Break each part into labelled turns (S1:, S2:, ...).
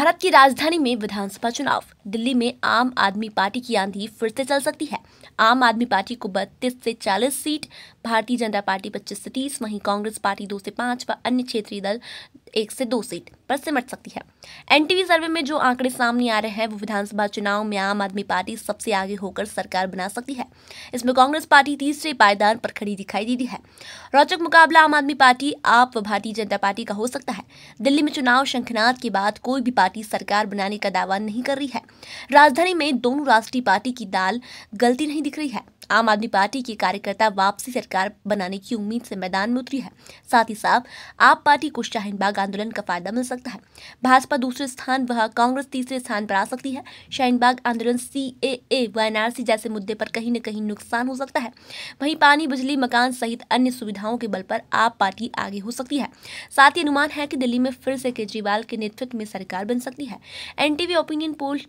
S1: भारत की राजधानी में विधानसभा चुनाव दिल्ली में आम आदमी पार्टी की आंधी फिर से चल सकती है आम आदमी पार्टी को बत्तीस से 40 सीट भारतीय जनता पार्टी 25 से 30 वहीं कांग्रेस पार्टी 2 से 5 व अन्य क्षेत्रीय दल 1 से 2 सीट पर सिमट सकती है एनटीवी सर्वे में जो आंकड़े सामने आ रहे हैं वो विधानसभा चुनाव में आम आदमी पार्टी सबसे आगे होकर सरकार बना सकती है इसमें कांग्रेस पार्टी तीसरे पायदान पर खड़ी दिखाई दे है रोचक मुकाबला आम आदमी पार्टी आप व भारतीय जनता पार्टी का हो सकता है दिल्ली में चुनाव शंखनाद के बाद कोई भी पार्टी सरकार बनाने का दावा नहीं कर रही है राजधानी में दोनों राष्ट्रीय पार्टी की दाल गलती नहीं दिख रही है आम आदमी पार्टी के कार्यकर्ता वापसी सरकार बनाने की उम्मीद से मैदान में उतरी है साथ ही साथ आप पार्टी को शाहीनबाग आंदोलन का फायदा मिल सकता है भाजपा दूसरे स्थान व कांग्रेस तीसरे स्थान पर आ सकती है शाहीनबाग आंदोलन सी ए ए व एनआरसी जैसे मुद्दे पर कहीं न कहीं नुकसान हो सकता है वहीं पानी बिजली मकान सहित अन्य सुविधाओं के बल पर आप पार्टी आगे हो सकती है साथ ही अनुमान है कि दिल्ली में फिर से केजरीवाल के नेतृत्व में सरकार बन सकती है एनटीवी ओपिनियन पोल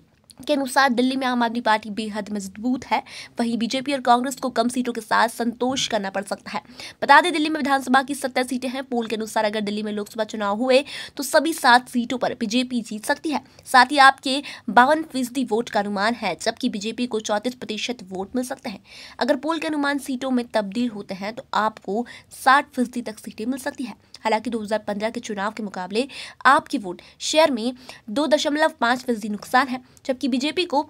S1: के अनुसार दिल्ली में आम आदमी पार्टी बेहद मजबूत है वहीं बीजेपी और कांग्रेस को कम सीटों के साथ संतोष करना पड़ सकता है बता दें दिल्ली में विधानसभा की सत्तर सीटें हैं पोल के अनुसार अगर दिल्ली में लोकसभा चुनाव हुए तो सभी सात सीटों पर बीजेपी जीत सकती है साथ ही आपके बावन फीसदी वोट का अनुमान है जबकि बीजेपी को चौंतीस प्रतिशत वोट मिल सकते हैं अगर पोल के अनुमान सीटों में तब्दील होते हैं तो आपको साठ फीसदी तक सीटें मिल सकती है हालांकि 2015 के चुनाव के मुकाबले आपकी वोट शेयर में दो दशमलव पाँच फीसदी नुकसान है जबकि बीजेपी को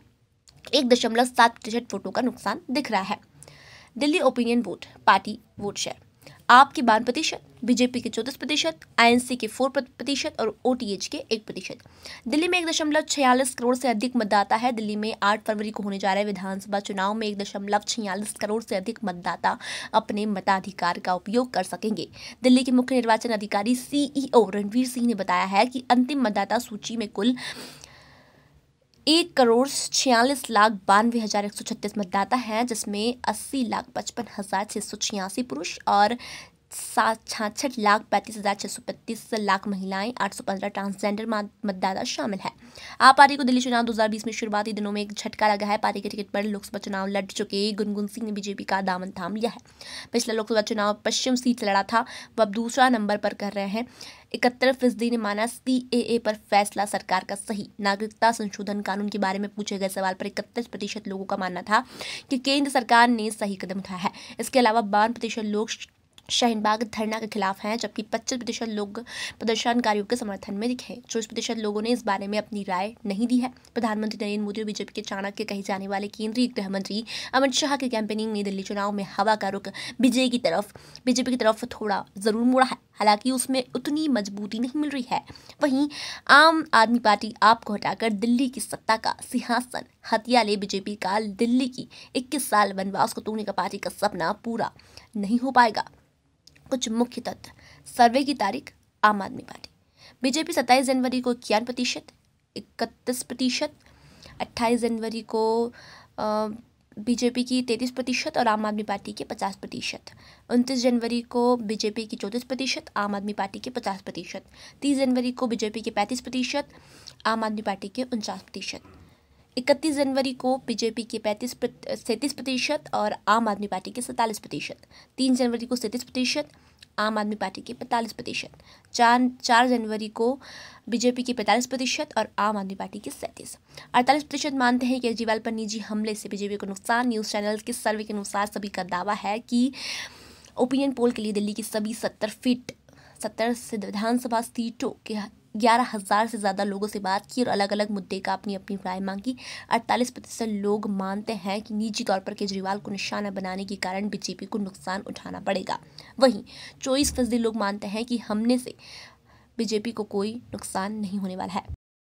S1: एक दशमलव सात प्रतिशत वोटों का नुकसान दिख रहा है Delhi opinion vote party vote share AAP के बारह प्रतिशत बीजेपी के चौदह प्रतिशत आईएनसी के फोर प्रतिशत और ओटीएच के एक प्रतिशत दिल्ली में एक दशमलव छियालीस करोड़ से अधिक मतदाता है दिल्ली में आठ फरवरी को होने जा रहे विधानसभा चुनाव में एक दशमलव छियालीस करोड़ से अधिक मतदाता अपने मताधिकार का उपयोग कर सकेंगे दिल्ली के मुख्य निर्वाचन अधिकारी सीईओ रणवीर सिंह ने बताया है कि अंतिम मतदाता सूची में कुल एक करोड़ छियालीस लाख बानवे हज़ार एक सौ छत्तीस मतदाता हैं जिसमें अस्सी लाख पचपन हज़ार छः सौ छियासी पुरुष और सात छाछठ लाख पैंतीस हज़ार छः सौ पैंतीस लाख महिलाएं आठ सौ पंद्रह ट्रांसजेंडर मतदाता शामिल है आप पार्टी को दिल्ली चुनाव 2020 में शुरुआती दिनों में एक झटका लगा है पार्टी के टिकट पर लोकसभा चुनाव लड़ चुके गुनगुन सिंह ने बीजेपी का दामन थाम लिया है पिछला लोकसभा चुनाव पश्चिम सीट से लड़ा था वह अब दूसरा नंबर पर कर रहे हैं इकहत्तर फीसदी ने माना सी ए पर फैसला सरकार का सही नागरिकता संशोधन कानून के बारे में पूछे गए सवाल पर इकहत्तर प्रतिशत लोगों का मानना था कि केंद्र सरकार ने सही कदम उठाया है इसके अलावा बावन प्रतिशत लोग शाहीनबाग धरना के खिलाफ हैं जबकि पच्चीस प्रतिशत लोग प्रदर्शनकारियों के समर्थन में दिखे चौबीस प्रतिशत लोगों ने इस बारे में अपनी राय नहीं दी है प्रधानमंत्री नरेंद्र मोदी और बीजेपी के चाणक्य कहे जाने वाले केंद्रीय गृह मंत्री अमित शाह की कैंपेनिंग ने दिल्ली चुनाव में हवा का रुख बीजेपी की तरफ बीजेपी की तरफ थोड़ा जरूर मुड़ा है हालांकि उसमें उतनी मजबूती नहीं मिल रही है वहीं आम आदमी पार्टी आप को हटाकर दिल्ली की सत्ता का सिंहासन हथिया ले बीजेपी का दिल्ली की 21 साल वनवास को तोड़ने का पार्टी का सपना पूरा नहीं हो पाएगा कुछ मुख्य तथ्य सर्वे की तारीख आम आदमी पार्टी बीजेपी सत्ताईस जनवरी को इक्यान प्रतिशत इकतीस प्रतिशत अट्ठाईस जनवरी को बीजेपी की तैंतीस प्रतिशत और आम आदमी पार्टी के पचास प्रतिशत उनतीस जनवरी को बीजेपी की चौंतीस प्रतिशत आम आदमी पार्टी के पचास प्रतिशत तीस जनवरी को बीजेपी के पैंतीस प्रतिशत आम आदमी पार्टी के उनचास प्रतिशत इकतीस जनवरी को बीजेपी के पैंतीस सैंतीस प्रतिशत और आम आदमी पार्टी के सैंतालीस प्रतिशत तीन जनवरी को सैंतीस प्रतिशत आम आदमी पार्टी के पैंतालीस प्रतिशत चार चार जनवरी को बीजेपी के पैंतालीस प्रतिशत और आम आदमी पार्टी के सैंतीस अड़तालीस प्रतिशत मानते हैं कि केजरीवाल पर निजी हमले से बीजेपी को नुकसान न्यूज़ चैनल के सर्वे के अनुसार सभी का दावा है कि ओपिनियन पोल के लिए दिल्ली की सभी सत्तर फीट सत्तर विधानसभा सीटों के ग्यारह हज़ार से ज़्यादा लोगों से बात की और अलग अलग मुद्दे का अपनी अपनी राय मांगी अड़तालीस प्रतिशत लोग मानते हैं कि निजी तौर पर केजरीवाल को निशाना बनाने के कारण बीजेपी को नुकसान उठाना पड़ेगा वहीं चौबीस फीसदी लोग मानते हैं कि हमने से बीजेपी को कोई नुकसान नहीं होने वाला है